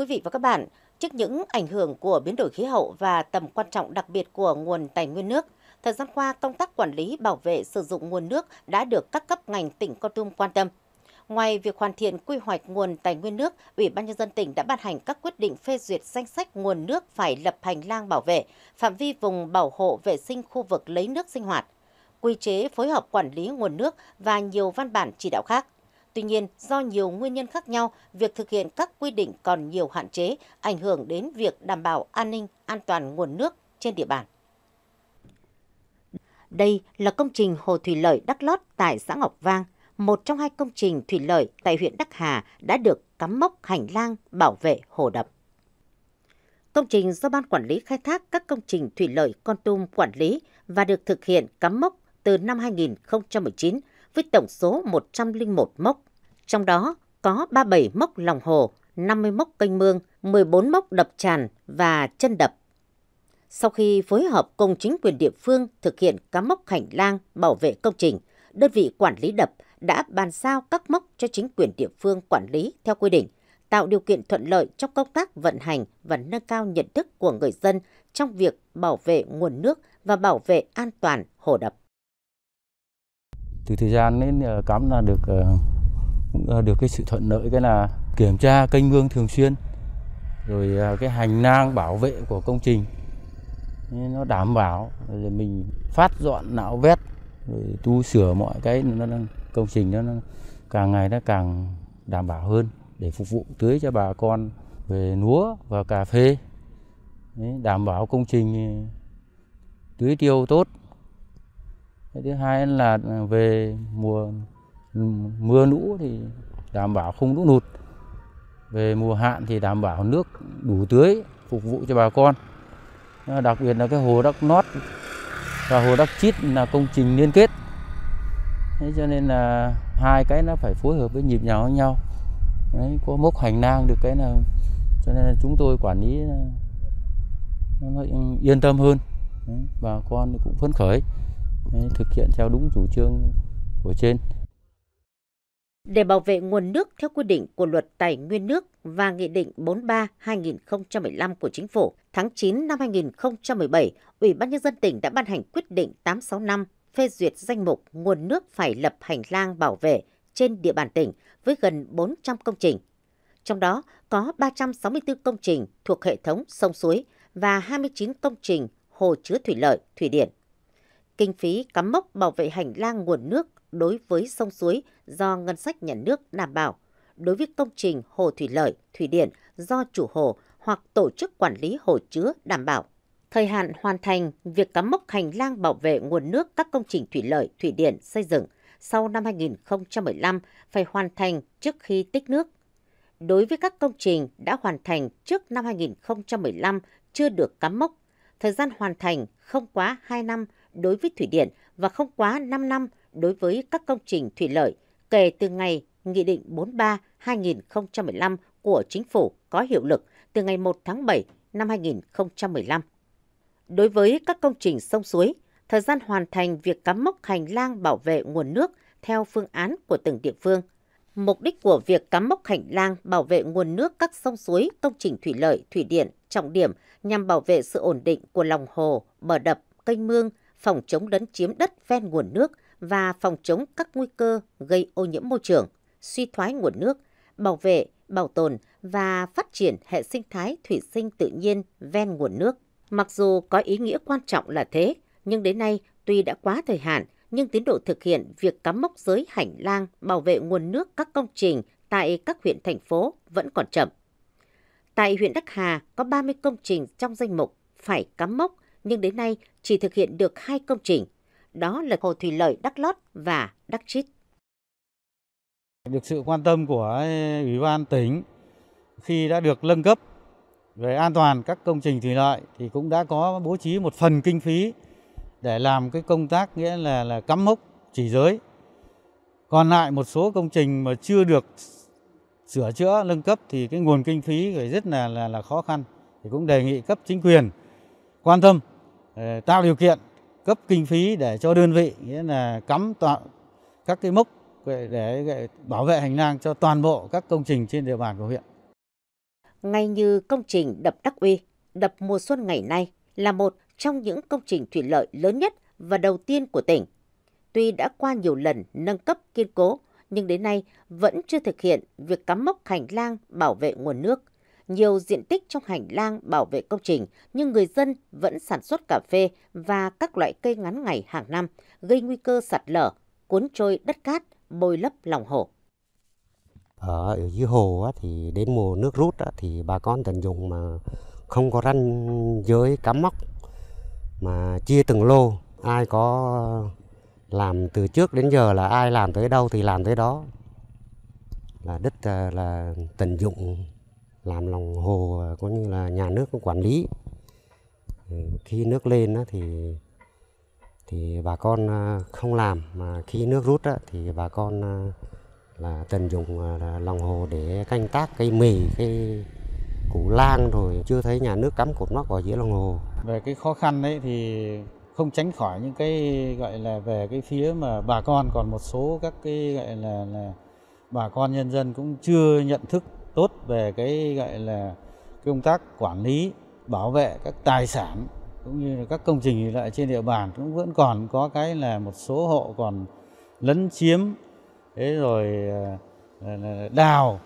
quý vị và các bạn, trước những ảnh hưởng của biến đổi khí hậu và tầm quan trọng đặc biệt của nguồn tài nguyên nước, thời gian qua công tác quản lý, bảo vệ, sử dụng nguồn nước đã được các cấp ngành tỉnh Con Tum quan tâm. Ngoài việc hoàn thiện quy hoạch nguồn tài nguyên nước, Ủy ban nhân dân tỉnh đã ban hành các quyết định phê duyệt danh sách nguồn nước phải lập hành lang bảo vệ, phạm vi vùng bảo hộ vệ sinh khu vực lấy nước sinh hoạt, quy chế phối hợp quản lý nguồn nước và nhiều văn bản chỉ đạo khác. Tuy nhiên, do nhiều nguyên nhân khác nhau, việc thực hiện các quy định còn nhiều hạn chế, ảnh hưởng đến việc đảm bảo an ninh, an toàn nguồn nước trên địa bàn. Đây là công trình Hồ Thủy Lợi Đắc Lót tại xã Ngọc Vang, một trong hai công trình thủy lợi tại huyện Đắc Hà đã được cắm mốc hành lang bảo vệ hồ đập. Công trình do Ban Quản lý Khai thác các công trình thủy lợi Con Tum quản lý và được thực hiện cắm mốc từ năm 2019 với tổng số 101 mốc, trong đó có 37 mốc lòng hồ, 50 mốc canh mương, 14 mốc đập tràn và chân đập. Sau khi phối hợp cùng chính quyền địa phương thực hiện các mốc hành lang bảo vệ công trình, đơn vị quản lý đập đã bàn giao các mốc cho chính quyền địa phương quản lý theo quy định, tạo điều kiện thuận lợi trong công tác vận hành và nâng cao nhận thức của người dân trong việc bảo vệ nguồn nước và bảo vệ an toàn hồ đập từ thời gian đến ờ, cám là được ờ, cũng ờ, được cái sự thuận lợi cái là kiểm tra kênh mương thường xuyên rồi cái hành lang bảo vệ của công trình nó đảm bảo rồi mình phát dọn nạo vét rồi tu sửa mọi cái nó, công trình nó, càng ngày nó càng đảm bảo hơn để phục vụ tưới cho bà con về lúa và cà phê đảm bảo công trình tưới tiêu tốt thứ hai là về mùa mưa lũ thì đảm bảo không lũ lụt về mùa hạn thì đảm bảo nước đủ tưới phục vụ cho bà con đặc biệt là cái hồ đắc nót và hồ đắc chít là công trình liên kết Thế cho nên là hai cái nó phải phối hợp với nhịp nhàng với nhau Đấy, có mốc hành lang được cái nào cho nên là chúng tôi quản lý nó yên tâm hơn Đấy, bà con cũng phấn khởi thực hiện theo đúng chủ trương của trên. Để bảo vệ nguồn nước theo quy định của luật tài nguyên nước và Nghị định 43-2015 của Chính phủ, tháng 9 năm 2017, Ủy ban Nhân dân tỉnh đã ban hành quyết định 865 phê duyệt danh mục nguồn nước phải lập hành lang bảo vệ trên địa bàn tỉnh với gần 400 công trình. Trong đó có 364 công trình thuộc hệ thống sông suối và 29 công trình hồ chứa thủy lợi, thủy điện kinh phí cắm mốc bảo vệ hành lang nguồn nước đối với sông suối do ngân sách nhà nước đảm bảo, đối với công trình hồ thủy lợi, thủy điện do chủ hồ hoặc tổ chức quản lý hồ chứa đảm bảo. Thời hạn hoàn thành việc cắm mốc hành lang bảo vệ nguồn nước các công trình thủy lợi, thủy điện xây dựng sau năm 2015 phải hoàn thành trước khi tích nước. Đối với các công trình đã hoàn thành trước năm 2015 chưa được cắm mốc, thời gian hoàn thành không quá 2 năm đối với thủy điện và không quá 5 năm đối với các công trình thủy lợi kể từ ngày Nghị định 43-2015 của Chính phủ có hiệu lực từ ngày 1 tháng 7 năm 2015. Đối với các công trình sông suối, thời gian hoàn thành việc cắm mốc hành lang bảo vệ nguồn nước theo phương án của từng địa phương. Mục đích của việc cắm mốc hành lang bảo vệ nguồn nước các sông suối, công trình thủy lợi, thủy điện trọng điểm nhằm bảo vệ sự ổn định của lòng hồ, bờ đập, kênh mương, phòng chống lấn chiếm đất ven nguồn nước và phòng chống các nguy cơ gây ô nhiễm môi trường, suy thoái nguồn nước, bảo vệ, bảo tồn và phát triển hệ sinh thái thủy sinh tự nhiên ven nguồn nước. Mặc dù có ý nghĩa quan trọng là thế, nhưng đến nay tuy đã quá thời hạn, nhưng tiến độ thực hiện việc cắm mốc giới hành lang bảo vệ nguồn nước các công trình tại các huyện thành phố vẫn còn chậm. Tại huyện Đắc Hà có 30 công trình trong danh mục phải cắm mốc nhưng đến nay chỉ thực hiện được hai công trình, đó là hồ thủy lợi Đắk Lót và Đắk Chít. Được sự quan tâm của Ủy ban tỉnh khi đã được nâng cấp về an toàn các công trình thủy lợi thì cũng đã có bố trí một phần kinh phí để làm cái công tác nghĩa là là cắm mốc chỉ giới. Còn lại một số công trình mà chưa được sửa chữa nâng cấp thì cái nguồn kinh phí phải rất là là, là khó khăn thì cũng đề nghị cấp chính quyền quan tâm ờ, tạo điều kiện cấp kinh phí để cho đơn vị nghĩa là cắm toàn các cái mốc để bảo vệ hành lang cho toàn bộ các công trình trên địa bàn của huyện. Ngay như công trình đập Đắc Uy, đập mùa xuân ngày nay là một trong những công trình thủy lợi lớn nhất và đầu tiên của tỉnh. Tuy đã qua nhiều lần nâng cấp kiên cố, nhưng đến nay vẫn chưa thực hiện việc cắm mốc hành lang bảo vệ nguồn nước nhiều diện tích trong hành lang bảo vệ công trình nhưng người dân vẫn sản xuất cà phê và các loại cây ngắn ngày hàng năm gây nguy cơ sạt lở, cuốn trôi đất cát, bồi lấp lòng hồ. Ở dưới hồ thì đến mùa nước rút thì bà con tận dụng mà không có ranh giới cắm móc mà chia từng lô ai có làm từ trước đến giờ là ai làm tới đâu thì làm tới đó là đất à, là tận dụng làm lòng hồ có như là nhà nước cũng quản lý ừ, khi nước lên thì thì bà con à, không làm mà khi nước rút thì bà con à, là tận dụng à, lòng hồ để canh tác cây mì cây củ lang rồi chưa thấy nhà nước cắm cột mốc vào dưới lòng hồ về cái khó khăn đấy thì không tránh khỏi những cái gọi là về cái phía mà bà con còn một số các cái gọi là, là bà con nhân dân cũng chưa nhận thức tốt về cái gọi là công tác quản lý bảo vệ các tài sản cũng như là các công trình lại trên địa bàn cũng vẫn còn có cái là một số hộ còn lấn chiếm thế rồi ờ, đào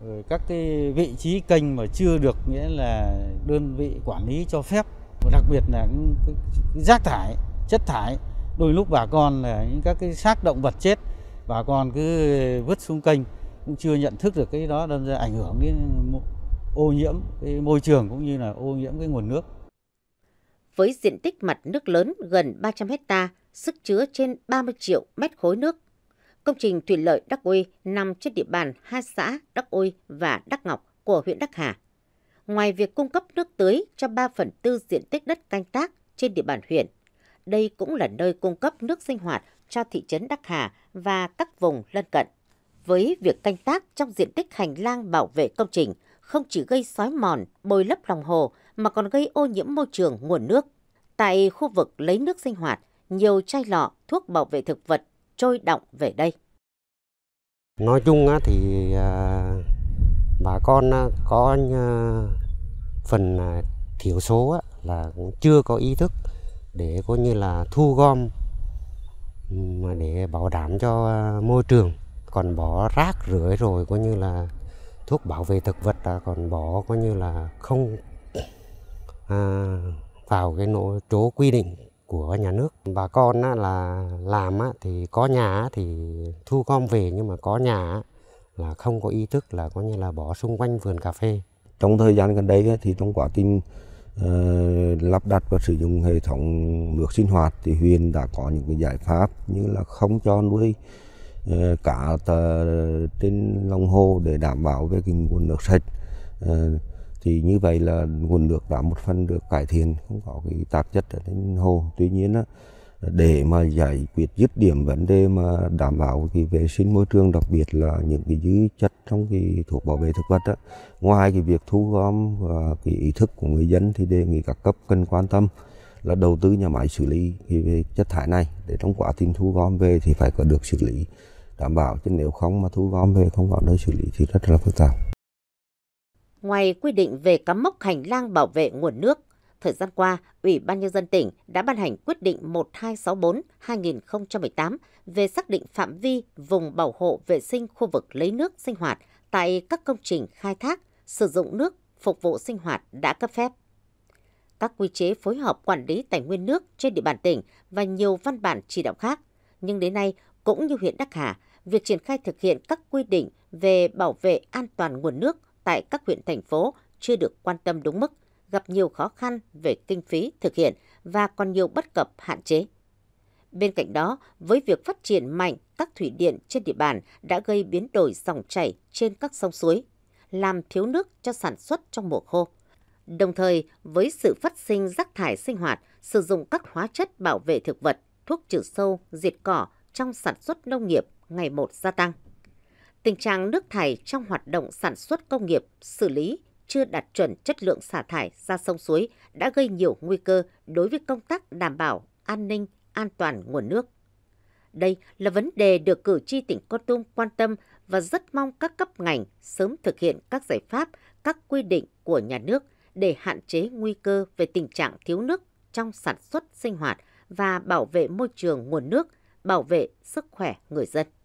rồi các cái vị trí kênh mà chưa được nghĩa là đơn vị quản lý cho phép và đặc biệt là cái rác thải chất thải đôi lúc bà con là những các cái xác động vật chết bà con cứ vứt xuống kênh cũng chưa nhận thức được cái đó đâm ra ảnh hưởng đến ô nhiễm cái môi trường cũng như là ô nhiễm cái nguồn nước. Với diện tích mặt nước lớn gần 300 hecta, sức chứa trên 30 triệu mét khối nước, công trình thủy lợi Đắc Uy nằm trên địa bàn hai xã Đắc Uy và Đắc Ngọc của huyện Đắc Hà. Ngoài việc cung cấp nước tưới cho 3 phần tư diện tích đất canh tác trên địa bàn huyện, đây cũng là nơi cung cấp nước sinh hoạt cho thị trấn Đắc Hà và các vùng lân cận với việc canh tác trong diện tích hành lang bảo vệ công trình không chỉ gây xói mòn, bồi lấp lòng hồ mà còn gây ô nhiễm môi trường nguồn nước. Tại khu vực lấy nước sinh hoạt, nhiều chai lọ, thuốc bảo vệ thực vật trôi động về đây. Nói chung thì à, bà con có à, phần à, thiểu số là chưa có ý thức để coi như là thu gom mà để bảo đảm cho môi trường còn bỏ rác rưởi rồi coi như là thuốc bảo vệ thực vật là còn bỏ coi như là không à, vào cái nỗ chỗ quy định của nhà nước bà con á, là làm á, thì có nhà thì thu gom về nhưng mà có nhà là không có ý thức là coi như là bỏ xung quanh vườn cà phê trong thời gian gần đây thì trong quá trình uh, lắp đặt và sử dụng hệ thống nước sinh hoạt thì huyện đã có những cái giải pháp như là không cho nuôi Ờ, cả trên lòng hồ để đảm bảo về cái nguồn nước sạch ờ, thì như vậy là nguồn nước đã một phần được cải thiện không có cái tạp chất ở trên hồ tuy nhiên á, để mà giải quyết dứt điểm vấn đề mà đảm bảo cái vệ sinh môi trường đặc biệt là những cái dư chất trong cái thuộc bảo vệ thực vật đó. ngoài cái việc thu gom và cái ý thức của người dân thì đề nghị các cấp cần quan tâm là đầu tư nhà máy xử lý cái chất thải này để trong quá trình thu gom về thì phải có được xử lý đảm bảo chứ nếu không mà thu gom về không vào nơi xử lý thì rất là phức tạp. Ngoài quy định về cắm mốc hành lang bảo vệ nguồn nước, thời gian qua, Ủy ban Nhân dân tỉnh đã ban hành quyết định 1264-2018 về xác định phạm vi vùng bảo hộ vệ sinh khu vực lấy nước sinh hoạt tại các công trình khai thác, sử dụng nước phục vụ sinh hoạt đã cấp phép. Các quy chế phối hợp quản lý tài nguyên nước trên địa bàn tỉnh và nhiều văn bản chỉ đạo khác. Nhưng đến nay, cũng như huyện Đắc Hà, việc triển khai thực hiện các quy định về bảo vệ an toàn nguồn nước tại các huyện thành phố chưa được quan tâm đúng mức, gặp nhiều khó khăn về kinh phí thực hiện và còn nhiều bất cập hạn chế. Bên cạnh đó, với việc phát triển mạnh các thủy điện trên địa bàn đã gây biến đổi dòng chảy trên các sông suối, làm thiếu nước cho sản xuất trong mùa khô. Đồng thời, với sự phát sinh rác thải sinh hoạt, sử dụng các hóa chất bảo vệ thực vật, thuốc trừ sâu, diệt cỏ trong sản xuất nông nghiệp ngày một gia tăng. Tình trạng nước thải trong hoạt động sản xuất công nghiệp, xử lý chưa đạt chuẩn chất lượng xả thải ra sông suối đã gây nhiều nguy cơ đối với công tác đảm bảo an ninh, an toàn nguồn nước. Đây là vấn đề được cử tri tỉnh Con Tum quan tâm và rất mong các cấp ngành sớm thực hiện các giải pháp, các quy định của nhà nước để hạn chế nguy cơ về tình trạng thiếu nước trong sản xuất sinh hoạt và bảo vệ môi trường nguồn nước – bảo vệ sức khỏe người dân.